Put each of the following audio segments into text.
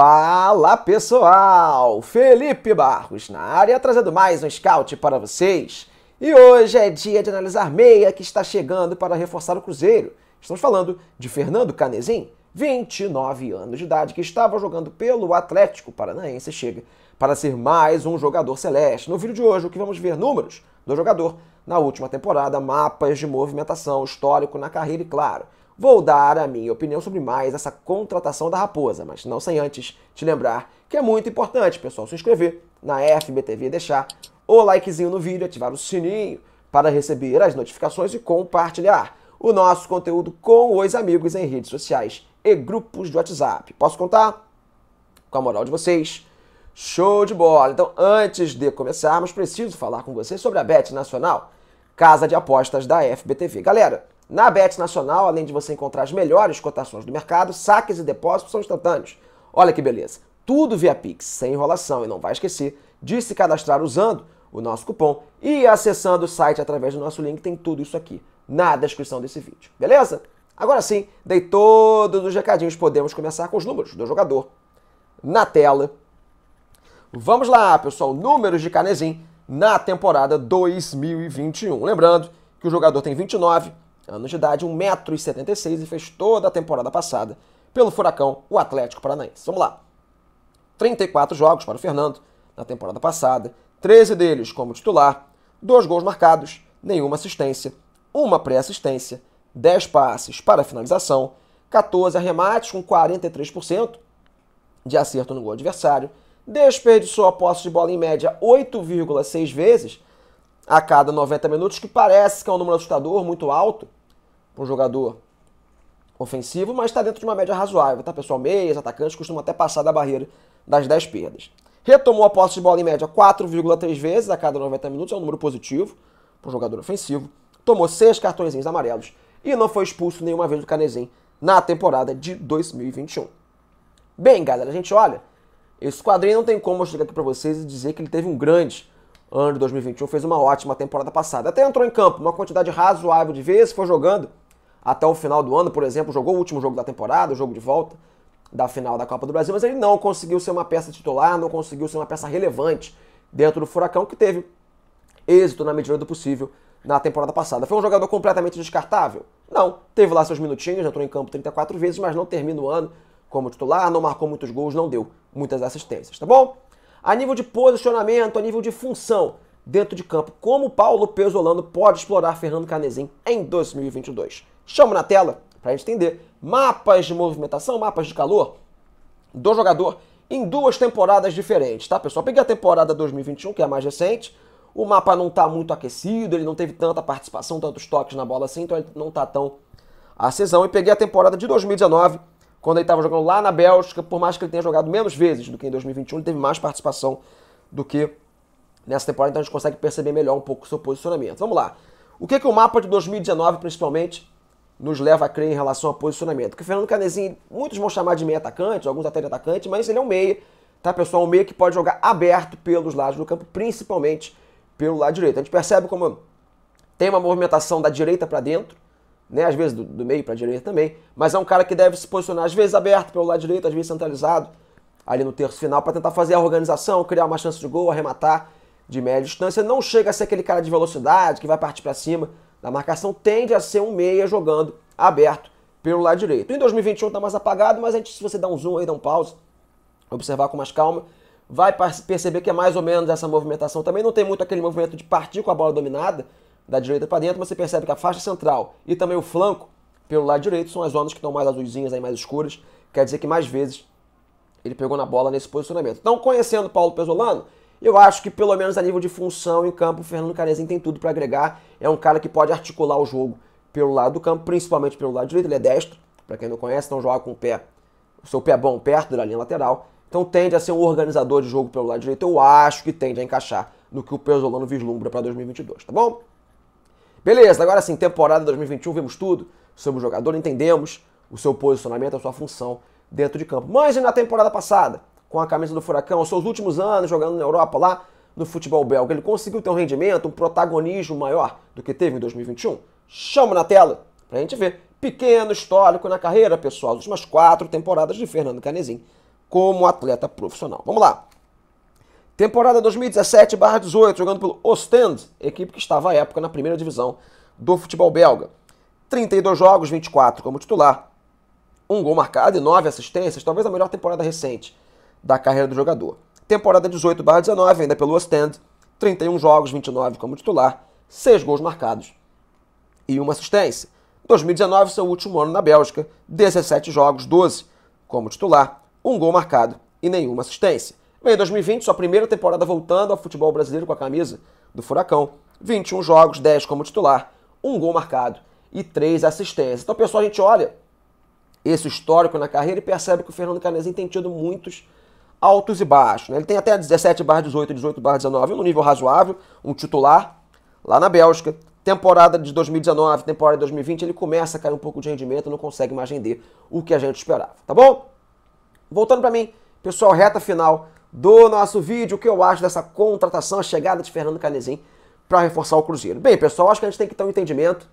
Fala pessoal! Felipe Barros na área trazendo mais um scout para vocês. E hoje é dia de analisar meia que está chegando para reforçar o Cruzeiro. Estamos falando de Fernando Canezin, 29 anos de idade, que estava jogando pelo Atlético Paranaense, chega para ser mais um jogador celeste. No vídeo de hoje, o que vamos ver números do jogador na última temporada, mapas de movimentação, histórico na carreira e, claro, Vou dar a minha opinião sobre mais essa contratação da Raposa, mas não sem antes te lembrar que é muito importante, pessoal, se inscrever na FBTV e deixar o likezinho no vídeo, ativar o sininho para receber as notificações e compartilhar o nosso conteúdo com os amigos em redes sociais e grupos de WhatsApp. Posso contar? Com a moral de vocês. Show de bola! Então, antes de começarmos, preciso falar com vocês sobre a Bet Nacional, casa de apostas da FBTV. Galera, na Bet Nacional, além de você encontrar as melhores cotações do mercado, saques e depósitos são instantâneos. Olha que beleza! Tudo via Pix, sem enrolação, e não vai esquecer de se cadastrar usando o nosso cupom e acessando o site através do nosso link, tem tudo isso aqui na descrição desse vídeo, beleza? Agora sim, dei todos os recadinhos, podemos começar com os números do jogador na tela. Vamos lá, pessoal, números de Canesim na temporada 2021. Lembrando que o jogador tem 29, anos de idade, 1,76m e fez toda a temporada passada pelo Furacão, o Atlético Paranaense. Vamos lá. 34 jogos para o Fernando na temporada passada, 13 deles como titular, dois gols marcados, nenhuma assistência, uma pré-assistência, 10 passes para finalização, 14 arremates com 43% de acerto no gol adversário, desperdiçou a posse de bola em média 8,6 vezes a cada 90 minutos, que parece que é um número assustador, muito alto, para um jogador ofensivo, mas está dentro de uma média razoável, tá pessoal? Meias, atacantes costumam até passar da barreira das 10 perdas. Retomou a posse de bola em média 4,3 vezes a cada 90 minutos, é um número positivo para um jogador ofensivo. Tomou 6 cartõezinhos amarelos e não foi expulso nenhuma vez do Canezinho na temporada de 2021. Bem, galera, a gente olha, esse quadrinho não tem como eu chegar aqui para vocês e dizer que ele teve um grande ano de 2021, fez uma ótima temporada passada. Até entrou em campo uma quantidade razoável de vezes, foi jogando até o final do ano, por exemplo, jogou o último jogo da temporada, o jogo de volta da final da Copa do Brasil, mas ele não conseguiu ser uma peça titular, não conseguiu ser uma peça relevante dentro do Furacão, que teve êxito na medida do possível na temporada passada. Foi um jogador completamente descartável? Não. Teve lá seus minutinhos, entrou em campo 34 vezes, mas não termina o ano como titular, não marcou muitos gols, não deu muitas assistências, tá bom? A nível de posicionamento, a nível de função dentro de campo, como Paulo Pesolano pode explorar Fernando Canesim em 2022? chamo na tela para a gente entender. Mapas de movimentação, mapas de calor do jogador em duas temporadas diferentes, tá, pessoal? Peguei a temporada 2021, que é a mais recente. O mapa não está muito aquecido, ele não teve tanta participação, tantos toques na bola assim, então ele não está tão acesão. E peguei a temporada de 2019, quando ele estava jogando lá na Bélgica, por mais que ele tenha jogado menos vezes do que em 2021, ele teve mais participação do que nessa temporada, então a gente consegue perceber melhor um pouco o seu posicionamento. Vamos lá. O que, que o mapa de 2019, principalmente, nos leva a crer em relação ao posicionamento. Porque o Fernando Canezinho, muitos vão chamar de meia atacante, alguns até de atacante, mas ele é um meia, tá, pessoal? Um meia que pode jogar aberto pelos lados do campo, principalmente pelo lado direito. A gente percebe como tem uma movimentação da direita para dentro, né? Às vezes do, do meio para direita também, mas é um cara que deve se posicionar às vezes aberto pelo lado direito, às vezes centralizado ali no terço final para tentar fazer a organização, criar uma chance de gol, arrematar de média distância. Não chega a ser aquele cara de velocidade que vai partir para cima na marcação tende a ser um meia jogando aberto pelo lado direito. Em 2021 está mais apagado, mas a gente, se você dá um zoom aí, dá um pause, observar com mais calma, vai perceber que é mais ou menos essa movimentação. Também não tem muito aquele movimento de partir com a bola dominada da direita para dentro, mas você percebe que a faixa central e também o flanco pelo lado direito são as zonas que estão mais azulzinhas, aí mais escuras. Quer dizer que mais vezes ele pegou na bola nesse posicionamento. Então, conhecendo Paulo Pesolano, eu acho que pelo menos a nível de função em campo, o Fernando Canezinho tem tudo para agregar. É um cara que pode articular o jogo pelo lado do campo, principalmente pelo lado direito. Ele é destro, para quem não conhece, não joga com o pé, o seu pé bom perto da linha lateral. Então tende a ser um organizador de jogo pelo lado direito. Eu acho que tende a encaixar no que o Pesolano vislumbra para 2022, tá bom? Beleza, agora sim, temporada 2021, vimos tudo sobre o jogador, entendemos o seu posicionamento, a sua função dentro de campo. Mas e na temporada passada? com a camisa do Furacão, seus últimos anos jogando na Europa lá no futebol belga, ele conseguiu ter um rendimento, um protagonismo maior do que teve em 2021? Chama na tela pra gente ver. Pequeno histórico na carreira, pessoal, as últimas quatro temporadas de Fernando Canezinho como atleta profissional. Vamos lá. Temporada 2017-18, jogando pelo Ostend, equipe que estava à época na primeira divisão do futebol belga. 32 jogos, 24 como titular. Um gol marcado e 9 assistências, talvez a melhor temporada recente da carreira do jogador. Temporada 18/19, ainda pelo Ostend, 31 jogos, 29 como titular, 6 gols marcados e uma assistência. 2019, seu último ano na Bélgica, 17 jogos, 12 como titular, um gol marcado e nenhuma assistência. Vem 2020, sua primeira temporada voltando ao futebol brasileiro com a camisa do Furacão, 21 jogos, 10 como titular, um gol marcado e três assistências. Então, pessoal, a gente olha esse histórico na carreira e percebe que o Fernando Canezinho tem tido muitos altos e baixos. Né? Ele tem até 17 barra 18, 18 barra 19, no nível razoável, um titular lá na Bélgica. Temporada de 2019, temporada de 2020, ele começa a cair um pouco de rendimento, não consegue mais render o que a gente esperava, tá bom? Voltando para mim, pessoal, reta final do nosso vídeo, o que eu acho dessa contratação, a chegada de Fernando Canezin para reforçar o Cruzeiro. Bem, pessoal, acho que a gente tem que ter um entendimento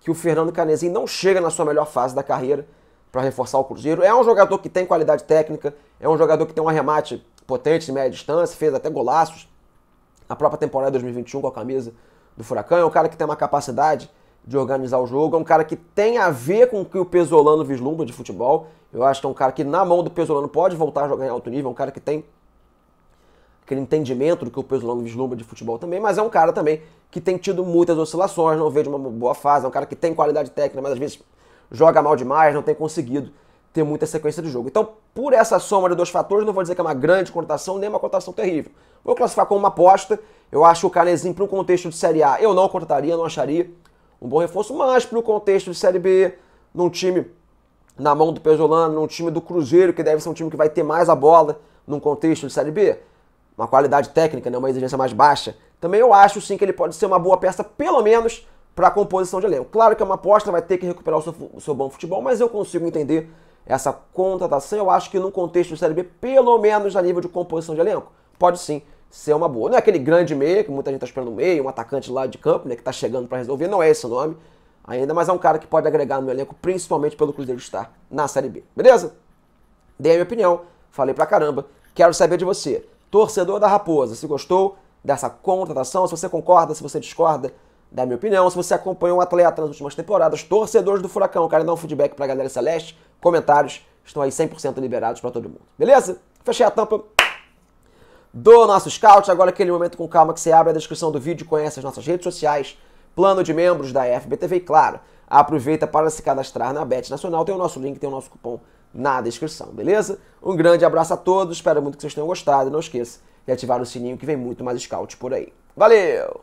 que o Fernando Canezin não chega na sua melhor fase da carreira para reforçar o Cruzeiro. É um jogador que tem qualidade técnica, é um jogador que tem um arremate potente de média distância, fez até golaços na própria temporada 2021 com a camisa do Furacão. É um cara que tem uma capacidade de organizar o jogo, é um cara que tem a ver com o que o Pesolano vislumbra de futebol. Eu acho que é um cara que, na mão do Pesolano, pode voltar a jogar em alto nível, é um cara que tem aquele entendimento do que o Pesolano vislumbra de futebol também, mas é um cara também que tem tido muitas oscilações, não vejo uma boa fase, é um cara que tem qualidade técnica, mas às vezes joga mal demais, não tem conseguido ter muita sequência de jogo. Então, por essa soma de dois fatores, não vou dizer que é uma grande cotação, nem uma cotação terrível. Vou classificar como uma aposta. Eu acho que o Canezinho, para o contexto de Série A, eu não contrataria, não acharia um bom reforço, mas para o contexto de Série B, num time na mão do Pesolano, num time do Cruzeiro, que deve ser um time que vai ter mais a bola num contexto de Série B, uma qualidade técnica, né, uma exigência mais baixa, também eu acho sim que ele pode ser uma boa peça, pelo menos para a composição de elenco. Claro que é uma aposta, vai ter que recuperar o seu, o seu bom futebol, mas eu consigo entender essa contratação. Eu acho que no contexto do Série B, pelo menos a nível de composição de elenco, pode sim ser uma boa. Não é aquele grande meia, que muita gente está esperando meio, um atacante lá de campo, né, que está chegando para resolver, não é esse o nome ainda, mas é um cara que pode agregar no elenco, principalmente pelo Cruzeiro estar na Série B. Beleza? Dei a minha opinião, falei pra caramba, quero saber de você. Torcedor da Raposa, se gostou dessa contratação, se você concorda, se você discorda, da minha opinião. Se você acompanha um atleta nas últimas temporadas, torcedores do Furacão, cara, dá um feedback pra galera celeste, comentários estão aí 100% liberados para todo mundo. Beleza? Fechei a tampa do nosso scout. Agora aquele momento com calma que você abre a descrição do vídeo, conhece as nossas redes sociais, plano de membros da FBTV e, claro, aproveita para se cadastrar na Bet Nacional. Tem o nosso link, tem o nosso cupom na descrição, beleza? Um grande abraço a todos, espero muito que vocês tenham gostado. Não esqueça de ativar o sininho que vem muito mais scout por aí. Valeu!